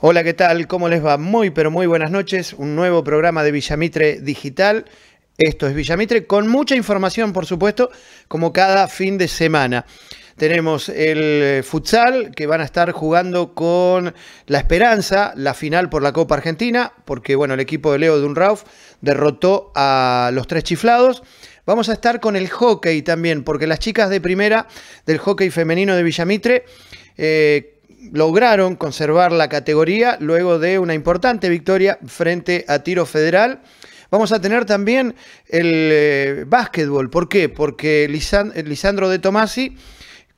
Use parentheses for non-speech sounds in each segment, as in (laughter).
Hola, ¿qué tal? ¿Cómo les va? Muy, pero muy buenas noches. Un nuevo programa de Villamitre Digital. Esto es Villamitre, con mucha información, por supuesto, como cada fin de semana. Tenemos el eh, futsal, que van a estar jugando con La Esperanza, la final por la Copa Argentina, porque bueno, el equipo de Leo Dunrauf derrotó a los tres chiflados. Vamos a estar con el hockey también, porque las chicas de primera del hockey femenino de Villamitre... Eh, lograron conservar la categoría luego de una importante victoria frente a Tiro Federal. Vamos a tener también el eh, básquetbol. ¿Por qué? Porque Lisandro de Tomasi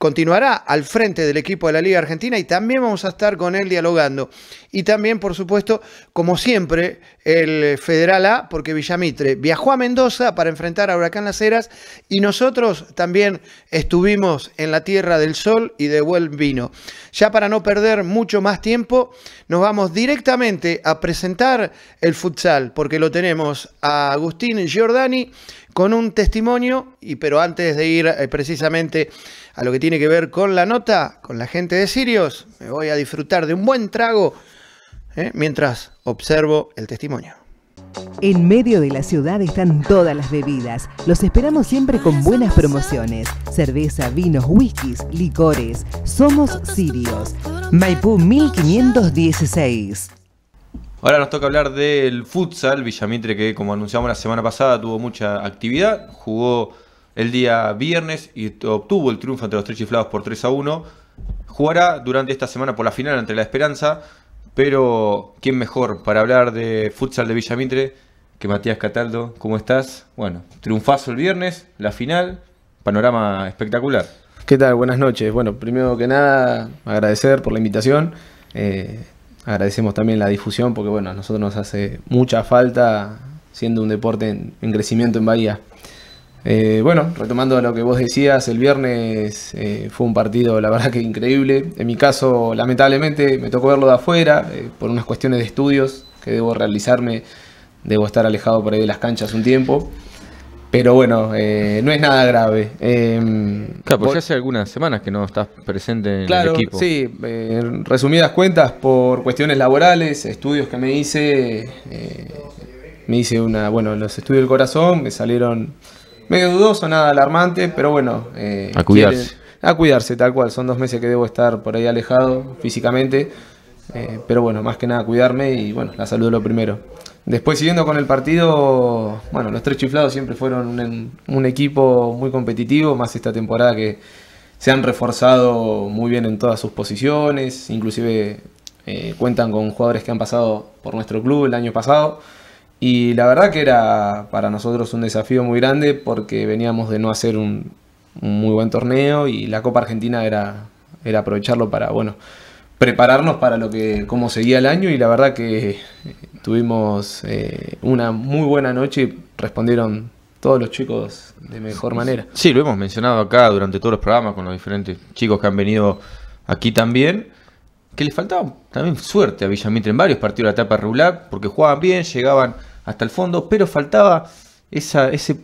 continuará al frente del equipo de la Liga Argentina y también vamos a estar con él dialogando. Y también, por supuesto, como siempre, el Federal A, porque Villamitre viajó a Mendoza para enfrentar a Huracán Las Heras y nosotros también estuvimos en la Tierra del Sol y de buen vino. Ya para no perder mucho más tiempo, nos vamos directamente a presentar el futsal, porque lo tenemos a Agustín Giordani con un testimonio, y pero antes de ir eh, precisamente a lo que tiene que ver con la nota, con la gente de Sirios, me voy a disfrutar de un buen trago eh, mientras observo el testimonio. En medio de la ciudad están todas las bebidas. Los esperamos siempre con buenas promociones. Cerveza, vinos, whiskies, licores. Somos Sirios. Maipú 1516. Ahora nos toca hablar del futsal, Villamitre que como anunciamos la semana pasada tuvo mucha actividad, jugó el día viernes y obtuvo el triunfo ante los tres chiflados por 3 a 1. Jugará durante esta semana por la final ante la Esperanza, pero ¿quién mejor para hablar de futsal de Villamitre que Matías Cataldo? ¿Cómo estás? Bueno, triunfazo el viernes, la final, panorama espectacular. ¿Qué tal? Buenas noches. Bueno, primero que nada, agradecer por la invitación. Eh, agradecemos también la difusión porque bueno, a nosotros nos hace mucha falta siendo un deporte en, crecimiento en Bahía. Eh, bueno, retomando lo que vos decías, el viernes eh, fue un partido, la verdad que increíble. En mi caso, lamentablemente, me tocó verlo de afuera eh, por unas cuestiones de estudios que debo realizarme. Debo estar alejado por ahí de las canchas un tiempo. Pero bueno, eh, no es nada grave. Em, claro, pues ya hace algunas semanas que no estás presente en el equipo. Sí, eh, resumidas cuentas, por cuestiones laborales, estudios que me hice, eh, me hice una, bueno, los estudios del corazón me salieron medio dudoso, nada alarmante, pero bueno. a cuidarse. a cuidarse, tal cual. Son dos meses que debo estar por ahí alejado físicamente. pero bueno, más que nada cuidarme y bueno, la salud lo primero. Después siguiendo con el partido, bueno, los tres chiflados siempre fueron em, un, equipo muy competitivo, más esta temporada que se han reforzado muy bien en todas sus posiciones, inclusive eh, cuentan con jugadores que han pasado por nuestro club el año pasado. Y la verdad que era para nosotros un desafío muy grande porque veníamos de no hacer un, muy buen torneo y la Copa Argentina era, era aprovecharlo para, bueno, prepararnos para lo que cómo seguía el año y la verdad que eh, tuvimos eh, una muy buena noche y respondieron todos los chicos de mejor manera. Sí, lo hemos mencionado acá durante todos los programas con los diferentes chicos que han venido aquí también, que les faltaba también suerte a Villamitre en varios partidos de la etapa regular, porque jugaban bien, llegaban hasta el fondo, pero faltaba esa, ese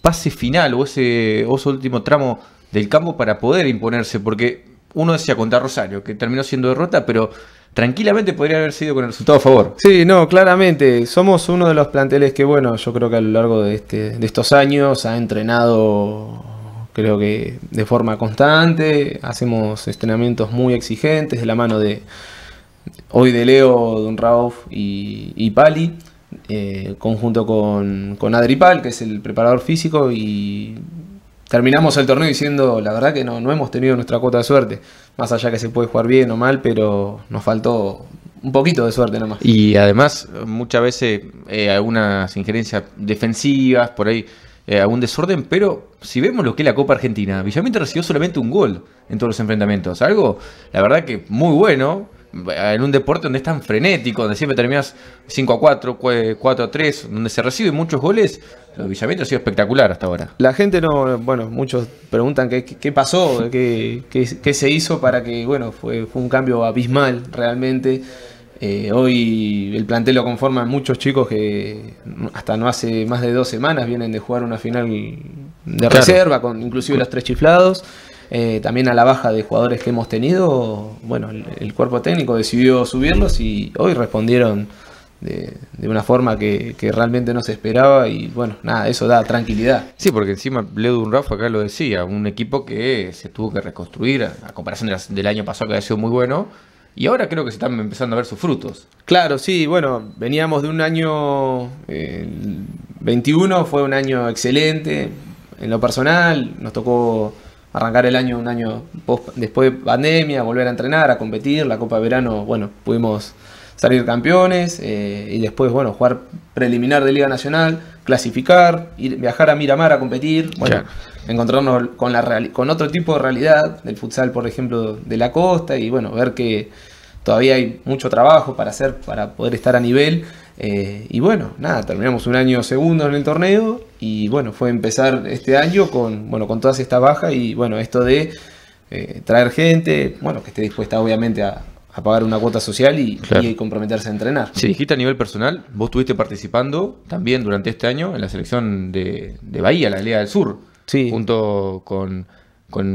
pase final o ese, o ese último tramo del campo para poder imponerse, porque uno decía contra Rosario, que terminó siendo derrota, pero tranquilamente podría haber sido con el resultado a favor. Sí, no, claramente. Somos uno de los planteles que, bueno, yo creo que a lo largo de, este, de estos años ha entrenado, creo que de forma constante. Hacemos entrenamientos muy exigentes de la mano de hoy de Leo, Don Rauf y, Pali. Eh, conjunto con, con Adripal, que es el preparador físico, y terminamos el torneo diciendo, la verdad que no, hemos tenido nuestra cuota de suerte, más allá que se puede jugar bien o mal, pero nos faltó un poquito de suerte nomás. Y además, muchas veces eh, algunas injerencias defensivas, por ahí eh, algún desorden, pero si vemos lo que es la Copa Argentina, Villamita recibió solamente un gol en todos los enfrentamientos, algo, la verdad que muy bueno en un deporte donde es tan frenético, donde siempre terminas 5 a 4, 4 a 3, donde se reciben muchos goles, Villamitre ha sido espectacular hasta ahora. La gente no, bueno, muchos preguntan qué, pasó, qué, qué, se hizo para que, bueno, fue, fue un cambio abismal realmente. Eh, hoy el plantel lo conforman muchos chicos que hasta no hace más de dos semanas vienen de jugar una final de reserva, con inclusive los tres chiflados. Eh, también a la baja de jugadores que hemos tenido, bueno, el, cuerpo técnico decidió subirlos y hoy respondieron de, una forma que, realmente no se esperaba y bueno, nada, eso da tranquilidad. Sí, porque encima Leo Rafa acá lo decía, un equipo que se tuvo que reconstruir a, comparación del año pasado que había sido muy bueno y ahora creo que se están empezando a ver sus frutos. Claro, sí, bueno, veníamos de un año, 21 eh, fue un año excelente, en lo personal nos tocó arrancar el año un año después de pandemia, volver a entrenar, a competir, la Copa de Verano, bueno, pudimos salir campeones eh, y después, bueno, jugar preliminar de Liga Nacional, clasificar, ir, viajar a Miramar a competir, bueno, encontrarnos con, la con otro tipo de realidad del futsal, por ejemplo, de la costa y bueno, ver que todavía hay mucho trabajo para hacer para poder estar a nivel eh, y bueno, nada, terminamos un año segundo en el torneo y bueno, fue empezar este año con, bueno, con todas estas bajas y bueno, esto de eh, traer gente, bueno, que esté dispuesta obviamente a, pagar una cuota social y, comprometerse a entrenar. Sí, dijiste a nivel personal, vos estuviste participando también durante este año en la selección de, Bahía, la Liga del Sur, sí. junto con,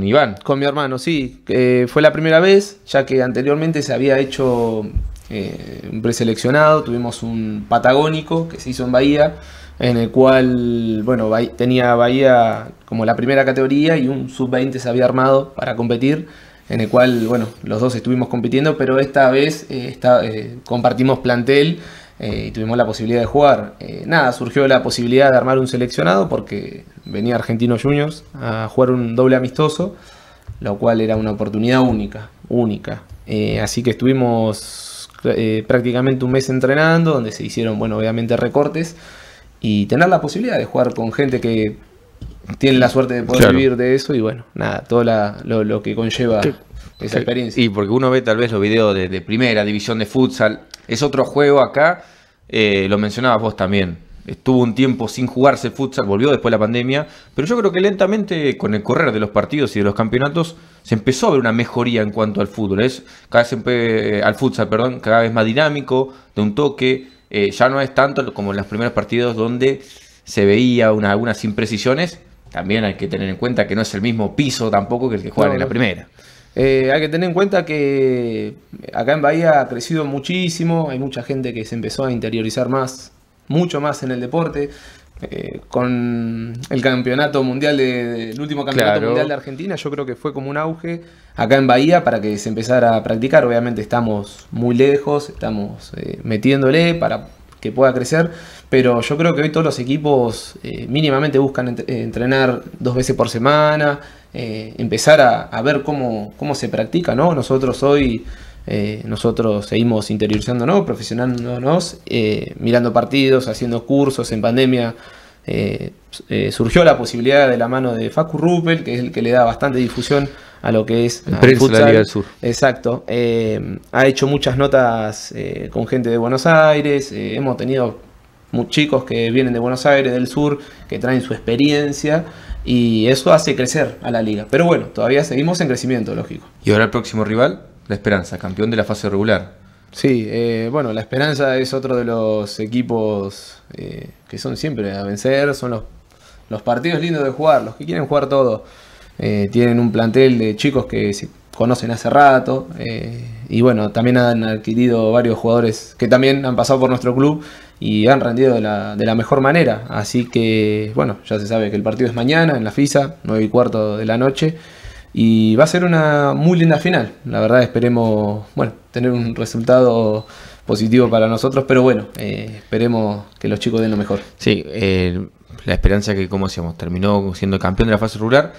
Iván. Con mi hermano, sí. Eh, fue la primera vez, ya que anteriormente se había hecho eh, un preseleccionado, tuvimos un patagónico que se hizo en Bahía, en el cual, bueno, tenía Bahía como la primera categoría y un sub-20 se había armado para competir, en el cual, bueno, los dos estuvimos compitiendo, pero esta vez eh, eh, compartimos plantel y tuvimos la posibilidad de jugar. nada, surgió la posibilidad de armar un seleccionado porque venía Argentino Juniors a jugar un doble amistoso, lo cual era una oportunidad única, única. así que estuvimos eh, prácticamente un mes entrenando, donde se hicieron, bueno, obviamente recortes, y tener la posibilidad de jugar con gente que tiene la suerte de poder vivir de eso, y bueno, nada, todo lo, que conlleva esa experiencia. Y porque uno ve tal vez los videos de, primera división de futsal, es otro juego acá, eh, lo mencionabas vos también. Estuvo un tiempo sin jugarse futsal, volvió después la pandemia, pero yo creo que lentamente, con el correr de los partidos y de los campeonatos, se empezó a ver una mejoría en cuanto al fútbol. Es cada vez eh, al futsal, perdón, cada vez más dinámico, de un toque. Eh, ya no es tanto como en los primeros partidos donde se veía algunas imprecisiones. También hay que tener en cuenta que no es el mismo piso tampoco que el que juegan en la primera. Eh, hay que tener en cuenta que acá en Bahía ha crecido muchísimo, hay mucha gente que se empezó a interiorizar más, mucho más en el deporte. Eh, con el campeonato mundial, de, el último campeonato mundial de Argentina, yo creo que fue como un auge acá en Bahía para que se empezara a practicar. Obviamente estamos muy lejos, estamos eh, metiéndole para que pueda crecer, pero yo creo que hoy todos los equipos eh, mínimamente buscan entrenar dos veces por semana, empezar a, ver cómo, cómo se practica, ¿no? Nosotros hoy eh, nosotros seguimos interiorizándonos, profesionándonos, eh, mirando partidos, haciendo cursos en pandemia. Eh, surgió la posibilidad de la mano de Facu Ruppel, que es el que le da bastante difusión a lo que es la Liga del Sur. Exacto. ha hecho muchas notas con gente de Buenos Aires. hemos tenido chicos que vienen de Buenos Aires, del sur, que traen su experiencia y eso hace crecer a la liga. Pero bueno, todavía seguimos en crecimiento, lógico. ¿Y ahora el próximo rival? La Esperanza, campeón de la fase regular. Sí, eh, bueno, la Esperanza es otro de los equipos eh, que son siempre a vencer, son los, los, partidos lindos de jugar, los que quieren jugar todo. Eh, tienen un plantel de chicos que se conocen hace rato y bueno, también han adquirido varios jugadores que también han pasado por nuestro club y han rendido de la, de la mejor manera. Así que bueno, ya se sabe que el partido es mañana en la FISA, 9 y cuarto de la noche. Y va a ser una muy linda final. La verdad esperemos, bueno, tener un resultado positivo para nosotros, pero bueno, eh, esperemos que los chicos den lo mejor. Sí, eh, la esperanza que, como decíamos, terminó siendo campeón de la fase rural,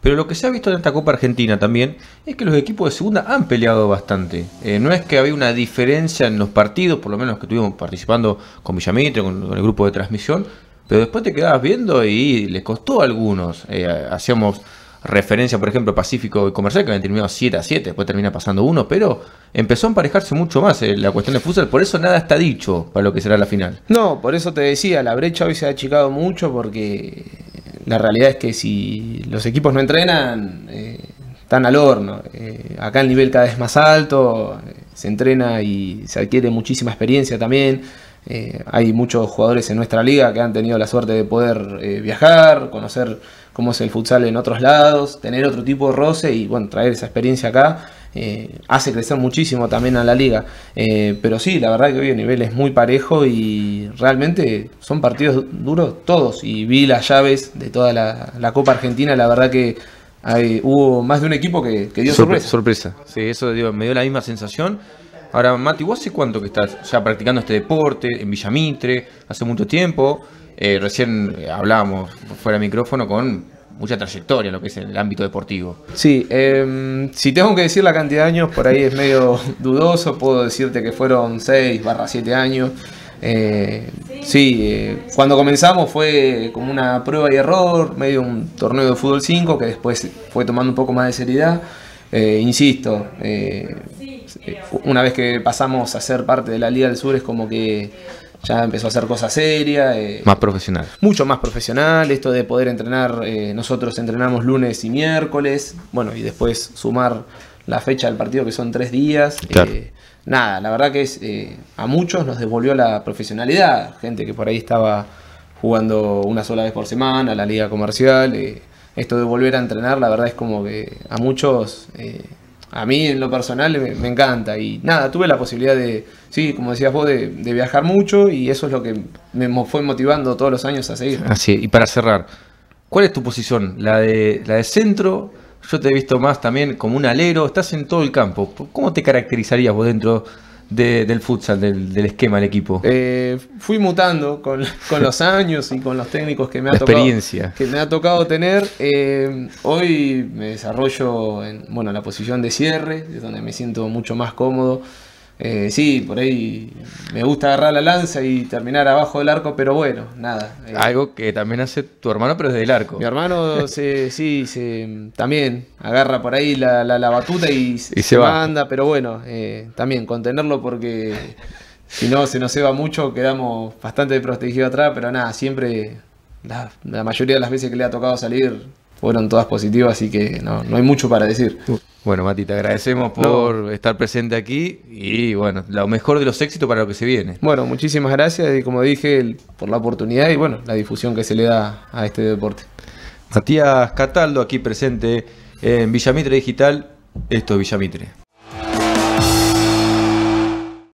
pero lo que se ha visto en esta Copa Argentina también es que los equipos de segunda han peleado bastante. Eh, no es que había una diferencia en los partidos, por lo menos que estuvimos participando con Villamitre, con, con el grupo de transmisión, pero después te quedabas viendo y les costó a algunos. hacíamos referencia, por ejemplo, Pacífico y Comercial, que han terminado 7 a 7, después termina pasando uno, pero empezó a emparejarse mucho más eh, la cuestión de futsal, por eso nada está dicho para lo que será la final. No, por eso te decía, la brecha hoy se ha achicado mucho porque la realidad es que si los equipos no entrenan, eh, están al horno. Eh, acá el nivel cada vez más alto, se entrena y se adquiere muchísima experiencia también. Eh, hay muchos jugadores en nuestra liga que han tenido la suerte de poder eh, viajar, conocer cómo es el futsal en otros lados, tener otro tipo de roce y bueno, traer esa experiencia acá eh, hace crecer muchísimo también a la liga. pero sí, la verdad que hoy el nivel es muy parejo y realmente son partidos duros todos. Y vi las llaves de toda la, Copa Argentina, la verdad que hubo más de un equipo que, dio sorpresa. Sorpresa, sí, eso me dio la misma sensación. Ahora, Mati, ¿vos hace cuánto que estás ya practicando este deporte en Villamitre? ¿Hace mucho tiempo? Eh, recién eh, hablábamos fuera de micrófono con mucha trayectoria en lo que es el ámbito deportivo. Sí, em, si tengo que decir la cantidad de años, por ahí es medio (laughs) dudoso. Puedo decirte que fueron 6 barra 7 años. Eh, sí, cuando comenzamos fue como una prueba y error, medio un torneo de fútbol 5 que después fue tomando un poco más de seriedad. insisto, una vez que pasamos a ser parte de la Liga del Sur es como que ya empezó a hacer cosas serias. Eh, más profesional. Mucho más profesional, esto de poder entrenar, eh, nosotros entrenamos lunes y miércoles, bueno, y después sumar la fecha del partido que son tres días. Eh, nada, la verdad que es, a muchos nos devolvió la profesionalidad, gente que por ahí estaba jugando una sola vez por semana, la liga comercial, esto de volver a entrenar, la verdad es como que a muchos a mí en lo personal me, encanta. Y nada, tuve la posibilidad de, sí, como decías vos, de, de, viajar mucho y eso es lo que me fue motivando todos los años a seguir. Así, y para cerrar, ¿cuál es tu posición? ¿La de, la de centro? Yo te he visto más también como un alero, estás en todo el campo. ¿Cómo te caracterizarías vos dentro del futsal, del, esquema del equipo? Eh, fui mutando (laughs) con, los años y con los técnicos que me ha, tocado, Que me ha tocado tener. Eh, hoy me desarrollo en bueno, la posición de cierre, es donde me siento mucho más cómodo. Eh, sí, por ahí me gusta agarrar la lanza y terminar abajo del arco, pero bueno, nada. Eh. Algo que también hace tu hermano, pero desde el arco. Mi hermano, se, sí, se, también agarra por ahí la, la, la batuta y, se, manda, pero bueno, eh, también contenerlo porque si no se nos va mucho, quedamos bastante protegidos atrás, pero nada, siempre, la, mayoría de las veces que le ha tocado salir fueron todas positivas, así que no, no hay mucho para decir. Uh, bueno, Mati, te agradecemos por estar presente aquí y bueno, lo mejor de los éxitos para lo que se viene. Bueno, muchísimas gracias y como dije, por la oportunidad y bueno, la difusión que se le da a este deporte. Matías Cataldo aquí presente en Villamitre Digital, esto es Villamitre.